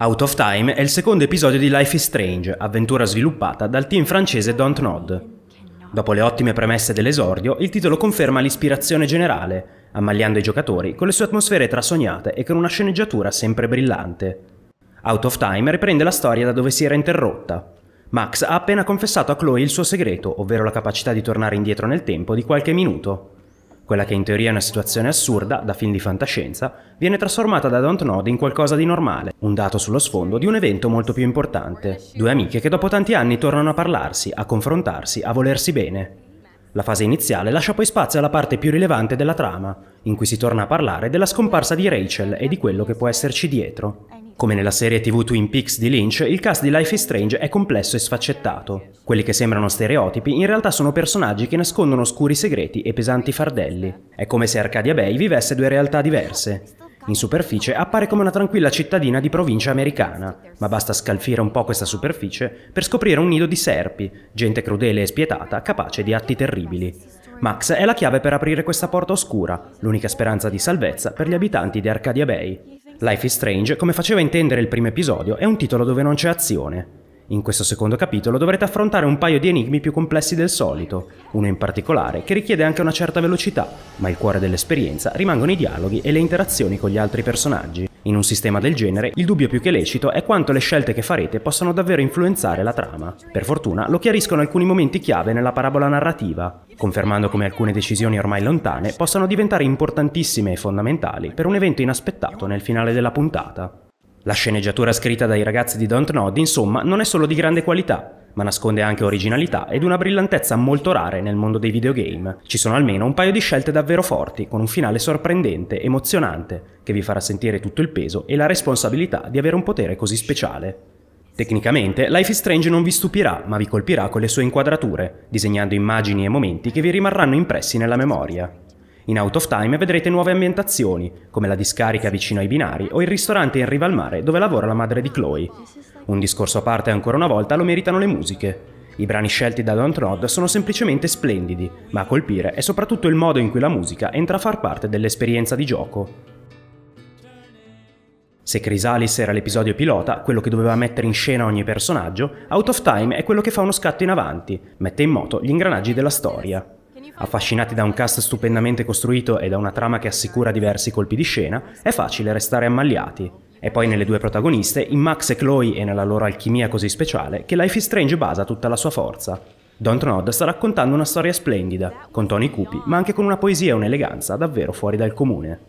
Out of Time è il secondo episodio di Life is Strange, avventura sviluppata dal team francese Dontnod. Dopo le ottime premesse dell'esordio, il titolo conferma l'ispirazione generale, ammagliando i giocatori con le sue atmosfere trasognate e con una sceneggiatura sempre brillante. Out of Time riprende la storia da dove si era interrotta. Max ha appena confessato a Chloe il suo segreto, ovvero la capacità di tornare indietro nel tempo di qualche minuto. Quella che in teoria è una situazione assurda, da film di fantascienza, viene trasformata da Don't Nod in qualcosa di normale, un dato sullo sfondo di un evento molto più importante. Due amiche che dopo tanti anni tornano a parlarsi, a confrontarsi, a volersi bene. La fase iniziale lascia poi spazio alla parte più rilevante della trama, in cui si torna a parlare della scomparsa di Rachel e di quello che può esserci dietro. Come nella serie TV Twin Peaks di Lynch, il cast di Life is Strange è complesso e sfaccettato. Quelli che sembrano stereotipi in realtà sono personaggi che nascondono oscuri segreti e pesanti fardelli. È come se Arcadia Bay vivesse due realtà diverse. In superficie appare come una tranquilla cittadina di provincia americana, ma basta scalfire un po' questa superficie per scoprire un nido di serpi, gente crudele e spietata capace di atti terribili. Max è la chiave per aprire questa porta oscura, l'unica speranza di salvezza per gli abitanti di Arcadia Bay. Life is Strange, come faceva intendere il primo episodio, è un titolo dove non c'è azione. In questo secondo capitolo dovrete affrontare un paio di enigmi più complessi del solito, uno in particolare che richiede anche una certa velocità, ma il cuore dell'esperienza rimangono i dialoghi e le interazioni con gli altri personaggi. In un sistema del genere, il dubbio più che lecito è quanto le scelte che farete possano davvero influenzare la trama. Per fortuna lo chiariscono alcuni momenti chiave nella parabola narrativa, confermando come alcune decisioni ormai lontane possano diventare importantissime e fondamentali per un evento inaspettato nel finale della puntata. La sceneggiatura scritta dai ragazzi di Don't Nod, insomma, non è solo di grande qualità, ma nasconde anche originalità ed una brillantezza molto rare nel mondo dei videogame. Ci sono almeno un paio di scelte davvero forti, con un finale sorprendente, emozionante, che vi farà sentire tutto il peso e la responsabilità di avere un potere così speciale. Tecnicamente, Life is Strange non vi stupirà, ma vi colpirà con le sue inquadrature, disegnando immagini e momenti che vi rimarranno impressi nella memoria. In Out of Time vedrete nuove ambientazioni, come la discarica vicino ai binari o il ristorante in riva al mare dove lavora la madre di Chloe. Un discorso a parte ancora una volta lo meritano le musiche. I brani scelti da Don't Nod sono semplicemente splendidi, ma a colpire è soprattutto il modo in cui la musica entra a far parte dell'esperienza di gioco. Se Chrysalis era l'episodio pilota, quello che doveva mettere in scena ogni personaggio, Out of Time è quello che fa uno scatto in avanti, mette in moto gli ingranaggi della storia. Affascinati da un cast stupendamente costruito e da una trama che assicura diversi colpi di scena, è facile restare ammaliati. E poi nelle due protagoniste, in Max e Chloe e nella loro alchimia così speciale, che Life is Strange basa tutta la sua forza. Don't Nod sta raccontando una storia splendida, con toni cupi, ma anche con una poesia e un'eleganza davvero fuori dal comune.